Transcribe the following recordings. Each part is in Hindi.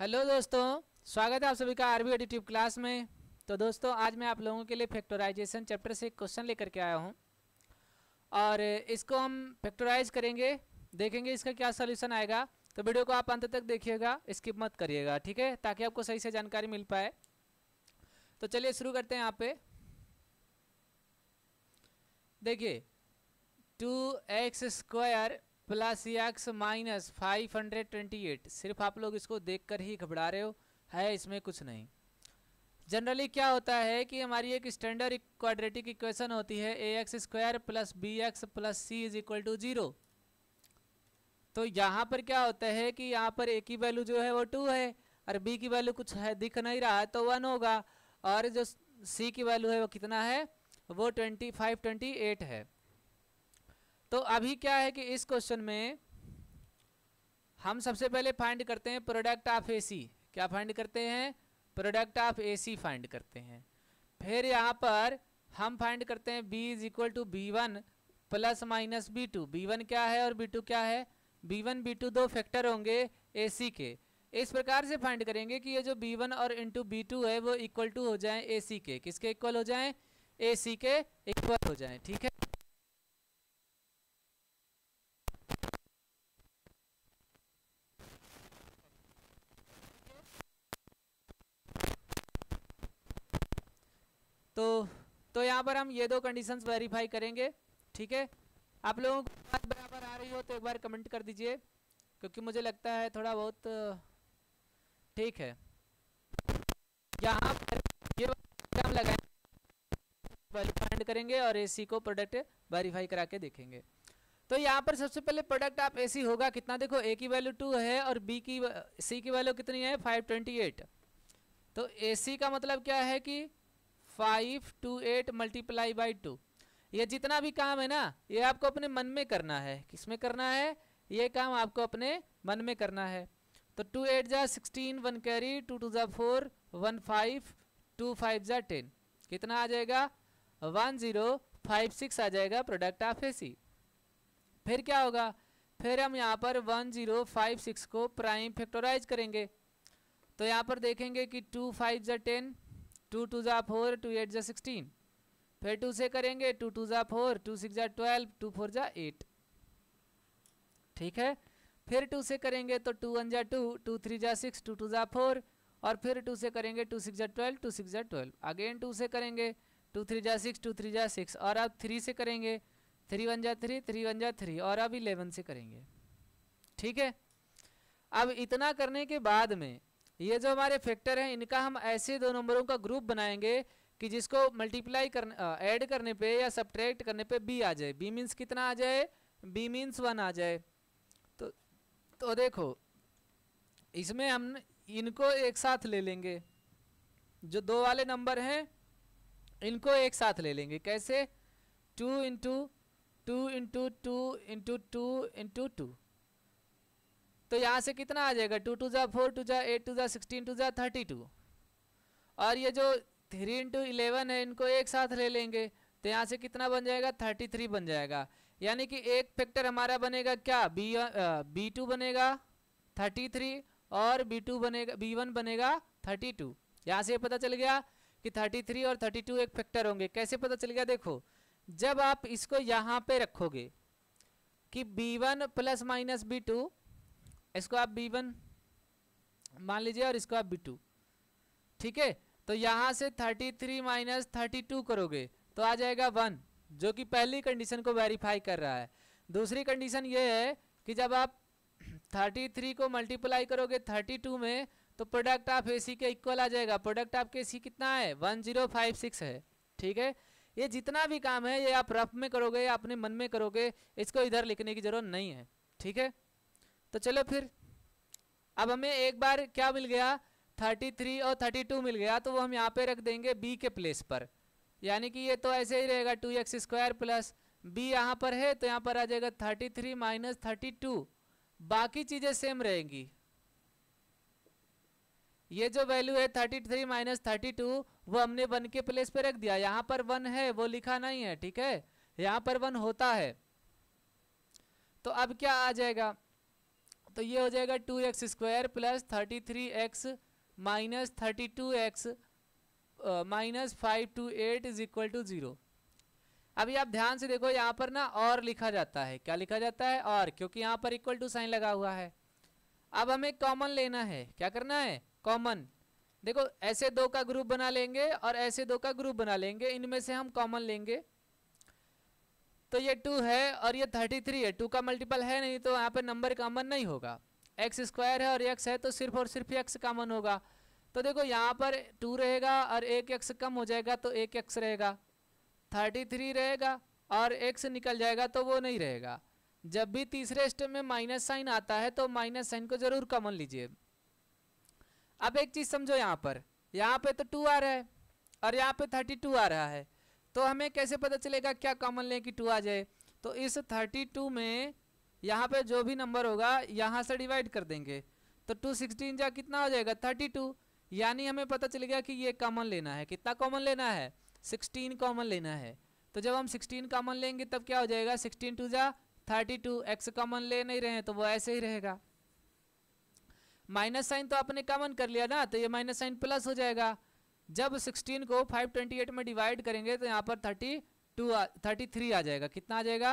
हेलो दोस्तों स्वागत है आप सभी का आरबी एडिटिव क्लास में तो दोस्तों आज मैं आप लोगों के लिए फैक्टराइजेशन चैप्टर से एक क्वेश्चन लेकर के आया हूं और इसको हम फैक्टराइज करेंगे देखेंगे इसका क्या सोल्यूशन आएगा तो वीडियो को आप अंत तक देखिएगा स्किप मत करिएगा ठीक है ताकि आपको सही से जानकारी मिल पाए तो चलिए शुरू करते हैं यहाँ पे देखिए two x square plus x minus five hundred twenty eight सिर्फ आप लोग इसको देखकर ही घबरा रहे हो है इसमें कुछ नहीं जनरली क्या होता है कि हमारी एक स्टैंडर्ड क्वाड्रेटिक इक्वेशन होती है a x square plus b x plus c is equal to zero तो यहाँ पर क्या होता है कि यहाँ पर ए की वैल्यू जो है वो टू है और बी की वैल्यू कुछ है दिख नहीं रहा है तो वन होगा और जो सी की वैल्यू है वो कितना है वो ट्वेंटी फाइव ट्वेंटी एट है तो अभी क्या है कि इस क्वेश्चन में हम सबसे पहले फाइंड करते हैं प्रोडक्ट ऑफ एसी क्या फाइंड करते हैं प्रोडक्ट ऑफ एसी फाइंड करते हैं फिर यहाँ पर हम फाइंड करते हैं b is equal to b one plus minus b two b one क्या है और बी टू क्या है बी वन बी टू दो फैक्टर होंगे ए सी के इस प्रकार से फाइंड करेंगे कि ये जो बी वन और इंटू बी टू है वो इक्वल टू हो जाए ए सी के किसके इक्वल हो जाए ए सी के इक्वल हो जाए ठीक है तो तो यहाँ पर हम ये दो कंडीशंस वेरीफाई करेंगे ठीक है आप लोगों को बात बराबर आ रही हो तो एक बार कमेंट कर दीजिए क्योंकि मुझे लगता है थोड़ा बहुत ठीक है यहाँ पर ये हम लगाएंगे करेंगे और एसी को प्रोडक्ट वेरीफाई करा के देखेंगे तो यहाँ पर सबसे पहले प्रोडक्ट आप एसी होगा कितना देखो ए की वैल्यू टू है और बी की सी की वैल्यू कितनी है फाइव ट्वेंटी एट तो ए का मतलब क्या है कि five two eight multiply by two ये जितना भी काम है ना ये आपको अपने मन में करना है किसमें करना है ये काम आपको अपने मन में करना है तो टू एट ज़ा sixteen one carry two two ज़ा four one five two five ज़ा टेन कितना आ जाएगा वन ज़ीरो फाइव सिक्स आ जाएगा प्रोडक्ट ऑफ ए सी फिर क्या होगा फिर हम यहाँ पर वन ज़ीरो फाइव सिक्स को प्राइम फैक्टोराइज करेंगे तो यहाँ पर देखेंगे कि टू फाइव ज़ा टेन टू टू ज़ा फोर टू एट ज़ा सिक्सटीन फिर टू से करेंगे टू टू ज़ा फोर टू सिक्स ज़ा ट्वेल्व टू फोर ज़ा एट ठीक है फिर टू से करेंगे तो टू वन ज़ा टू टू थ्री ज़ा सिक्स टू टू ज़ा फोर और फिर टू से करेंगे टू सिक्स ज़ा ट्वेल्व टू सिक्स ज़ा ट्वेल्व अगेन टू से करेंगे टू थ्री ज़ा सिक्स टू थ्री ज़ा सिक्स और अब थ्री से करेंगे थ्री वन ज़ा थ्री थ्री वन ज़ा थ्री और अब इलेवन से करेंगे ठीक है अब इतना करने के बाद में ये जो हमारे फैक्टर हैं इनका हम ऐसे दो नंबरों का ग्रुप बनाएंगे कि जिसको मल्टीप्लाई करने ऐड करने पे या सब्ट्रैक्ट करने पे बी आ जाए बी मीन्स कितना आ जाए बी मीन्स वन आ जाए तो तो देखो इसमें हम इनको एक साथ ले लेंगे जो दो वाले नंबर हैं इनको एक साथ ले लेंगे कैसे two into two into two into two into two तो यहाँ से कितना आ जाएगा टू टू ज़ा फोर टू ज़ा एट टू ज़ा सिक्सटीन टू ज़ा थर्टी टू और ये जो थ्री इंटू इलेवन है इनको एक साथ ले लेंगे तो यहाँ से कितना बन जाएगा थर्टी थ्री बन जाएगा यानी कि एक फैक्टर हमारा बनेगा क्या बी बी टू बनेगा थर्टी थ्री और बी टू बनेगा बी वन बनेगा थर्टी टू यहाँ से पता चल गया कि थर्टी थ्री और थर्टी टू एक फैक्टर होंगे कैसे पता चल गया देखो जब आप इसको यहाँ पे रखोगे कि b one plus minus b two इसको आप बी वन मान लीजिए और इसको आप बी टू ठीक है तो यहाँ से thirty three minus thirty two करोगे तो आ जाएगा वन जो कि पहली कंडीशन को वेरीफाई कर रहा है दूसरी कंडीशन ये है कि जब आप थर्टी थ्री को मल्टीप्लाई करोगे थर्टी टू में तो प्रोडक्ट ऑफ ए सी के इक्वल आ जाएगा प्रोडक्ट ऑफ के सी कितना है वन जीरो फाइव सिक्स है ठीक है ये जितना भी काम है ये आप रफ में करोगे या अपने मन में करोगे इसको इधर लिखने की ज़रूरत नहीं है ठीक है तो चलो फिर अब हमें एक बार क्या मिल गया 33 और 32 मिल गया तो वो हम यहाँ पे रख देंगे बी के प्लेस पर यानी कि ये तो ऐसे ही रहेगा two x square plus b यहाँ पर है तो यहाँ पर आ जाएगा 33 थ्री माइनस थर्टी बाकी चीज़ें सेम रहेंगी ये जो वैल्यू है 33 थ्री माइनस थर्टी वो हमने वन के प्लेस पर रख दिया यहाँ पर वन है वो लिखा नहीं है ठीक है यहाँ पर वन होता है तो अब क्या आ जाएगा तो ये हो जाएगा two x square plus thirty three x minus thirty two x minus five two eight is equal to zero अभी आप ध्यान से देखो यहाँ पर ना और लिखा जाता है क्या लिखा जाता है और क्योंकि यहाँ पर इक्वल टू साइन लगा हुआ है अब हमें कॉमन लेना है क्या करना है कॉमन देखो ऐसे दो का ग्रुप बना लेंगे और ऐसे दो का ग्रुप बना लेंगे इनमें से हम कॉमन लेंगे तो ये टू है और ये थर्टी थ्री है टू का मल्टीपल है नहीं तो यहाँ पे नंबर कॉमन नहीं होगा एक्स स्क्वायर है और एक्स है तो सिर्फ और सिर्फ एक्स कॉमन होगा तो देखो यहाँ पर टू रहेगा और एक एक्स कम हो जाएगा तो एक एक्स रहेगा थर्टी थ्री रहेगा और एक्स निकल जाएगा तो वो नहीं रहेगा जब भी तीसरे स्टेप में माइनस साइन आता है तो माइनस साइन को ज़रूर कॉमन लीजिए अब एक चीज़ समझो यहाँ पर यहाँ पे तो टू आ रहा है और यहाँ पे थर्टी टू आ रहा है तो हमें कैसे पता चलेगा क्या कॉमन लें कि टू आ जाए तो इस थर्टी टू में यहाँ पे जो भी नंबर होगा यहाँ से डिवाइड कर देंगे तो टू सिक्सटीन जा कितना हो जाएगा थर्टी टू यानी हमें पता गया कि ये कॉमन लेना है कितना कॉमन लेना है सिक्सटीन कॉमन लेना है तो जब हम सिक्सटीन कॉमन लेंगे तब क्या हो जाएगा सिक्सटीन टू जा थर्टी टू एक्स कॉमन ले नहीं रहे हैं तो वो ऐसे ही रहेगा माइनस साइन तो आपने कॉमन कर लिया ना तो ये माइनस साइन प्लस हो जाएगा जब 16 को 528 में डिवाइड करेंगे तो यहाँ पर 32 33 आ जाएगा कितना आ जाएगा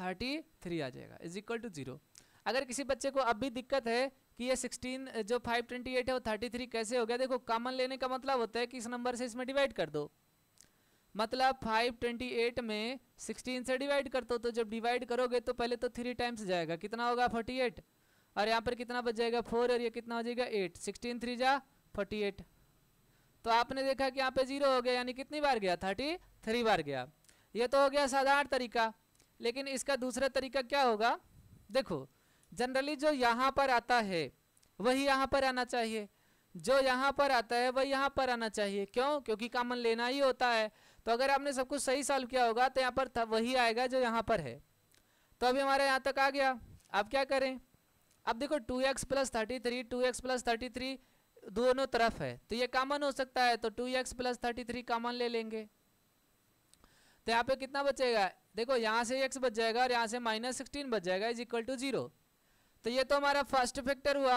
33 आ जाएगा इज इक्वल टू जीरो अगर किसी बच्चे को अब भी दिक्कत है कि ये 16 जो 528 है वो 33 कैसे हो गया देखो कॉमन लेने का मतलब होता है कि इस नंबर से इसमें डिवाइड कर दो मतलब 528 में 16 से डिवाइड कर दो तो जब डिवाइड करोगे तो पहले तो थ्री टाइम्स जाएगा कितना होगा फोर्टी और यहाँ पर कितना बच जाएगा फोर और ये कितना हो जाएगा एट सिक्सटीन थ्री जा फोर्टी एट तो आपने देखा कि यहाँ पे जीरो हो गया यानी कितनी बार गया थर्टी थ्री बार गया ये तो हो गया साधारण तरीका लेकिन इसका दूसरा तरीका क्या होगा देखो जनरली जो यहाँ पर आता है वही यहाँ पर आना चाहिए जो यहाँ पर आता है वही यहाँ पर आना चाहिए क्यों क्योंकि कामन लेना ही होता है तो अगर आपने सब कुछ सही सॉल्व किया होगा तो यहाँ पर वही आएगा जो यहाँ पर है तो अभी हमारे यहाँ तक आ गया अब क्या करें अब देखो two x plus thirty three two x plus thirty three दोनों तरफ है तो ये कॉमन हो सकता है तो two x plus thirty three common ले लेंगे तो यहाँ पे कितना बचेगा देखो यहाँ से एक्स बच जाएगा और यहाँ से माइनस सिक्सटीन बच जाएगा इज इक्वल टू जीरो तो ये तो हमारा फर्स्ट फैक्टर हुआ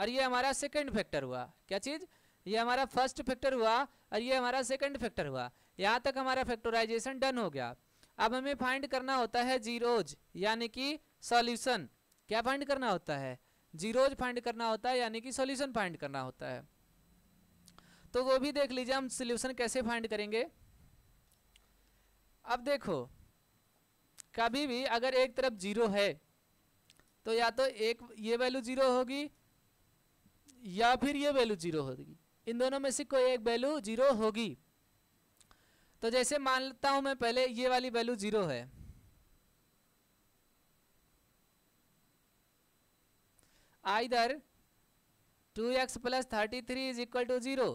और ये हमारा सेकेंड फैक्टर हुआ क्या चीज़ ये हमारा फर्स्ट फैक्टर हुआ और ये हमारा सेकेंड फैक्टर हुआ यहाँ तक हमारा फैक्टराइजेशन डन हो गया अब हमें फाइंड करना होता है जीरोज यानी कि सॉल्यूशन क्या फाइंड करना होता है जीरोज फाइंड करना होता है यानी कि सॉल्यूशन फाइंड करना होता है तो वो भी देख लीजिए हम सॉल्यूशन कैसे फाइंड करेंगे अब देखो कभी भी अगर एक तरफ जीरो है तो या तो एक ये वैल्यू जीरो होगी या फिर ये वैल्यू जीरो होगी इन दोनों में से कोई एक वैल्यू जीरो होगी तो जैसे मानता हूं मैं पहले ये वाली वैल्यू जीरो है either two x plus thirty three is equal to zero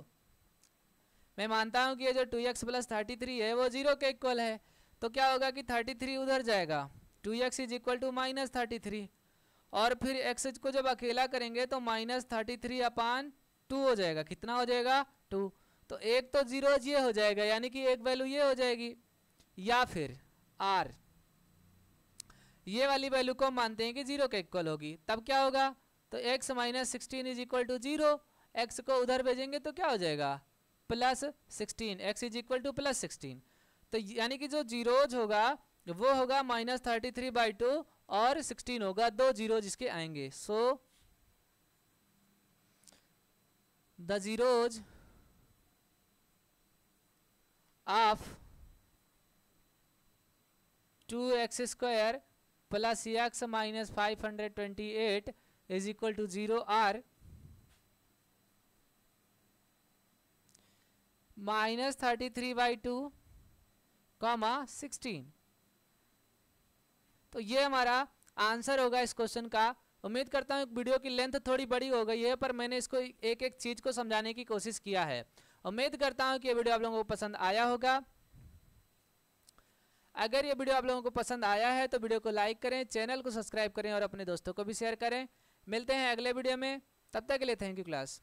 मैं मानता हूँ कि ये जो two x plus thirty three है वो ज़ीरो के इक्वल है तो क्या होगा कि थर्टी थ्री उधर जाएगा two x is equal to minus thirty three और फिर एक्स को जब अकेला करेंगे तो minus thirty three upon two हो जाएगा कितना हो जाएगा टू तो एक तो ज़ीरो ये हो जाएगा यानी कि एक वैल्यू ये हो जाएगी या फिर आर ये वाली वैल्यू को मानते हैं कि ज़ीरो के इक्वल होगी तब क्या होगा तो x minus sixteen is equal to zero x को उधर भेजेंगे तो क्या हो जाएगा plus sixteen x is equal to plus sixteen तो यानी कि जो जीरोज होगा वो होगा minus thirty three by two और सिक्सटीन होगा दो जीरो जिसके आएंगे so the zeros of two x square plus x minus five hundred twenty eight is equal to 0 or minus 33 by 2 comma 16 तो ये हमारा आंसर होगा इस क्वेश्चन का उम्मीद करता हूँ वीडियो की लेंथ थोड़ी बड़ी हो गई है पर मैंने इसको एक एक चीज़ को समझाने की कोशिश किया है उम्मीद करता हूँ कि ये वीडियो आप लोगों को पसंद आया होगा अगर ये वीडियो आप लोगों को पसंद आया है तो वीडियो को लाइक करें चैनल को सब्सक्राइब करें और अपने दोस्तों को भी शेयर करें मिलते हैं अगले वीडियो में तब तक के लिए थैंक यू क्लास